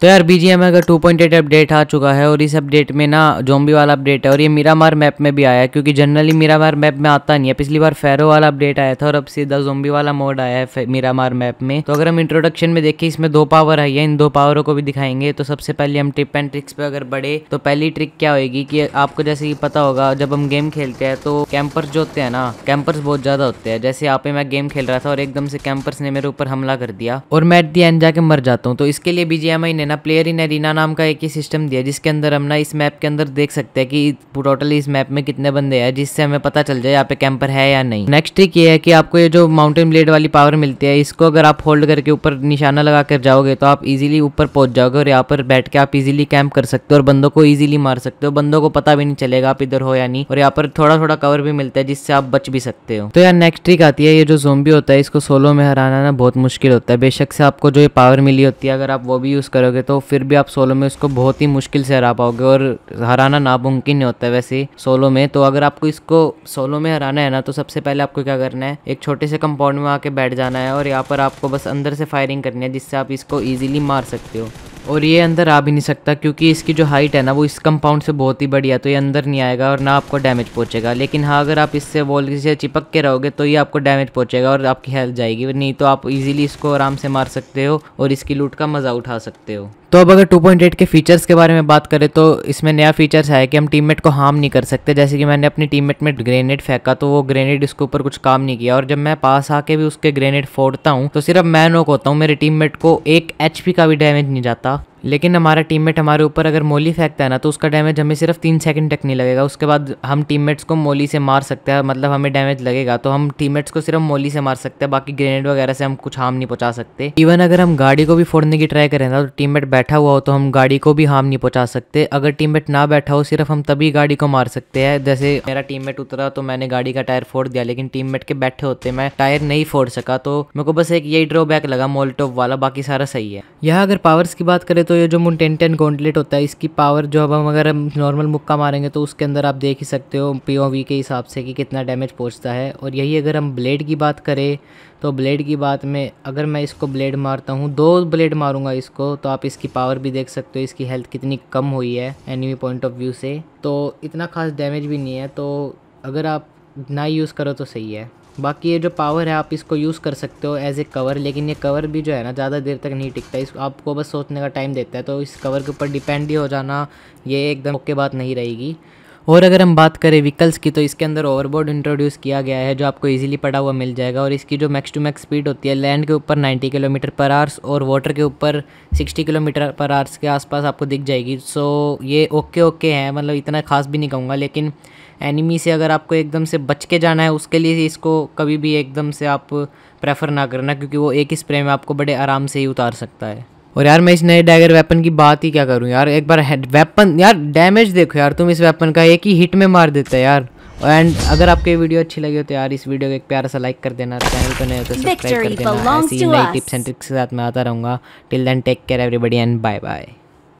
तो यार B G का टू पॉइंट एट अपडेट आ चुका है और इस अपडेट में ना जोम्बी वाला अपडेट है और ये मीरामार मैप में भी आया है क्योंकि जनरली मीरामार मैप में आता नहीं है पिछली बार फेरो वाला अपडेट आया था और अब सीधा जोम्बी वाला मोड आया है मीरामार मैप में तो अगर हम इंट्रोडक्शन में देखें इसमें दो पावर आई है इन दो पावरों को भी दिखाएंगे तो सबसे पहले हम टिप एंड ट्रिक्स पे अगर बढ़े तो पहली ट्रिक क्या होगी कि आपको जैसे कि पता होगा जब हम गेम खेलते हैं तो कैंपर्स जो होते हैं ना कैंपर्स बहुत ज़्यादा होते हैं जैसे आप मैं गेम खेल रहा था और एकदम से कैंपर्स ने मेरे ऊपर हमला कर दिया और मैं एट दी एंड जाके मर जाता हूँ तो इसके लिए बी ने है ना प्लेयर इन एरिना नाम का एक ही सिस्टम दिया जिसके अंदर हम ना इस मैप के अंदर देख सकते हैं कि टोटल इस मैप में कितने बंदे हैं जिससे हमें पता चल जाए यहाँ पे कैंपर है या नहीं नेक्स्ट ट्रिक ये है कि आपको ये जो माउंटेन ब्लेड वाली पावर मिलती है इसको अगर आप होल्ड करके ऊपर निशाना लगा कर जाओगे तो आप इजिली ऊपर पहुंच जाओगे और यहाँ पर बैठ के आप इजिली कैंप कर सकते हो और बंदों को ईजिली मार सकते हो बंदों को पता भी नहीं चलेगा आप इधर हो या नहीं और यहाँ पर थोड़ा थोड़ा कवर भी मिलता है जिससे आप बच भी सकते हो तो यार नेक्स्ट ट्रिक आती है ये जो जोम्बी होता है इसको सोलो में हराना ना बहुत मुश्किल होता है बेशक से आपको जो ये पावर मिली होती है अगर आप वो भी यूज़ करोगे करोगे तो फिर भी आप सोलो में उसको बहुत ही मुश्किल से हरा पाओगे और हराना नामुमकिन होता है वैसे सोलो में तो अगर आपको इसको सोलो में हराना है ना तो सबसे पहले आपको क्या करना है एक छोटे से कंपाउंड में आके बैठ जाना है और यहाँ पर आपको बस अंदर से फायरिंग करनी है जिससे आप इसको ईजिली मार सकते हो और ये अंदर आ भी नहीं सकता क्योंकि इसकी जो हाइट है ना वो इस कंपाउंड से बहुत ही बढ़िया तो ये अंदर नहीं आएगा और ना आपको डैमेज पहुँचेगा लेकिन हाँ अगर आप इससे वॉल से चिपक के रहोगे तो ये आपको डैमेज पहुँचेगा और आपकी हेल्थ जाएगी नहीं तो आप इजीली इसको आराम से मार सकते हो और इसकी लूट का मज़ा उठा सकते हो तो अब अगर 2.8 के फीचर्स के बारे में बात करें तो इसमें नया फीचर्स है कि हम टीममेट को हार्म नहीं कर सकते जैसे कि मैंने अपनी टीममेट में ग्रेनेड फेंका तो वो ग्रेनेड इसके ऊपर कुछ काम नहीं किया और जब मैं पास आके भी उसके ग्रेनेड फोड़ता हूँ तो सिर्फ मैं नोक होता हूँ मेरे टीममेट को एक एच का भी डैमेज नहीं जाता लेकिन हमारा टीममेट हमारे ऊपर अगर मोली फेंकता है ना तो उसका डैमेज हमें सिर्फ तीन सेकंड तक नहीं लगेगा उसके बाद हम टीममेट्स को मोली से मार सकते हैं मतलब हमें डैमेज लगेगा तो हम टीममेट्स को सिर्फ मोली से मार सकते हैं बाकी ग्रेनेड वगैरह से हम कुछ हार्म नहीं पहुंचा सकते इवन अगर हम गाड़ी को भी फोड़ने की ट्राई करें ना तो टीम बैठा हुआ हो तो हम गाड़ी को भी हार्म नहीं पहुँचा सकते अगर टीम ना बैठा हो सिर्फ हम तभी गाड़ी को मार सकते हैं जैसे मेरा टीम उतरा तो मैंने गाड़ी का टायर फोड़ दिया लेकिन टीम के बैठे होते मैं टायर नहीं फोड़ सका तो मेरे को बस एक यही ड्रॉबैक लगा मोलटॉप वाला बाकी सारा सही है यहाँ अगर पावर्स की बात करें तो ये जो मुंटेंटन गोंडलेट होता है इसकी पावर जो अब हम अगर हम नॉर्मल मुक्का मारेंगे तो उसके अंदर आप देख ही सकते हो पीओवी के हिसाब से कि कितना डैमेज पहुंचता है और यही अगर हम ब्लेड की बात करें तो ब्लेड की बात में अगर मैं इसको ब्लेड मारता हूँ दो ब्लेड मारूंगा इसको तो आप इसकी पावर भी देख सकते हो इसकी हेल्थ कितनी कम हुई है एनिमी पॉइंट ऑफ व्यू से तो इतना खास डैमेज भी नहीं है तो अगर आप ना यूज़ करो तो सही है बाकी ये जो पावर है आप इसको यूज़ कर सकते हो एज ए कवर लेकिन ये कवर भी जो है ना ज़्यादा देर तक नहीं टिकता इस आपको बस सोचने का टाइम देता है तो इस कवर के ऊपर डिपेंड ही हो जाना ये एकदम ओके बात नहीं रहेगी और अगर हम बात करें व्हीकल्स की तो इसके अंदर ओवरबोर्ड इंट्रोड्यूस किया गया है जो आपको इजीली पड़ा हुआ मिल जाएगा और इसकी जो मैक्स टू मैक्स स्पीड होती है लैंड के ऊपर 90 किलोमीटर पर आर्स और वाटर के ऊपर 60 किलोमीटर पर आर्स के आसपास आपको दिख जाएगी सो ये ओके ओके है मतलब इतना खास भी नहीं कहूँगा लेकिन एनिमी से अगर आपको एकदम से बच के जाना है उसके लिए इसको कभी भी एकदम से आप प्रेफर ना करना क्योंकि वो एक स्प्रे में आपको बड़े आराम से ही उतार सकता है और यार मैं इस नए डैगर वेपन की बात ही क्या करूँ यार एक बार वेपन यार डैमेज देखो यार तुम इस वेपन का एक ही हिट में मार देते यार एंड अगर आपको ये वीडियो अच्छी लगी हो तो यार इस वीडियो को एक प्यारा सा लाइक कर देना चैनल को नहीं हो तो सब्सक्राइब कर देना ऐसी नई टिप्स एंड ट्रिक्स के साथ मैं आता रहूँगा till then take care everybody and bye bye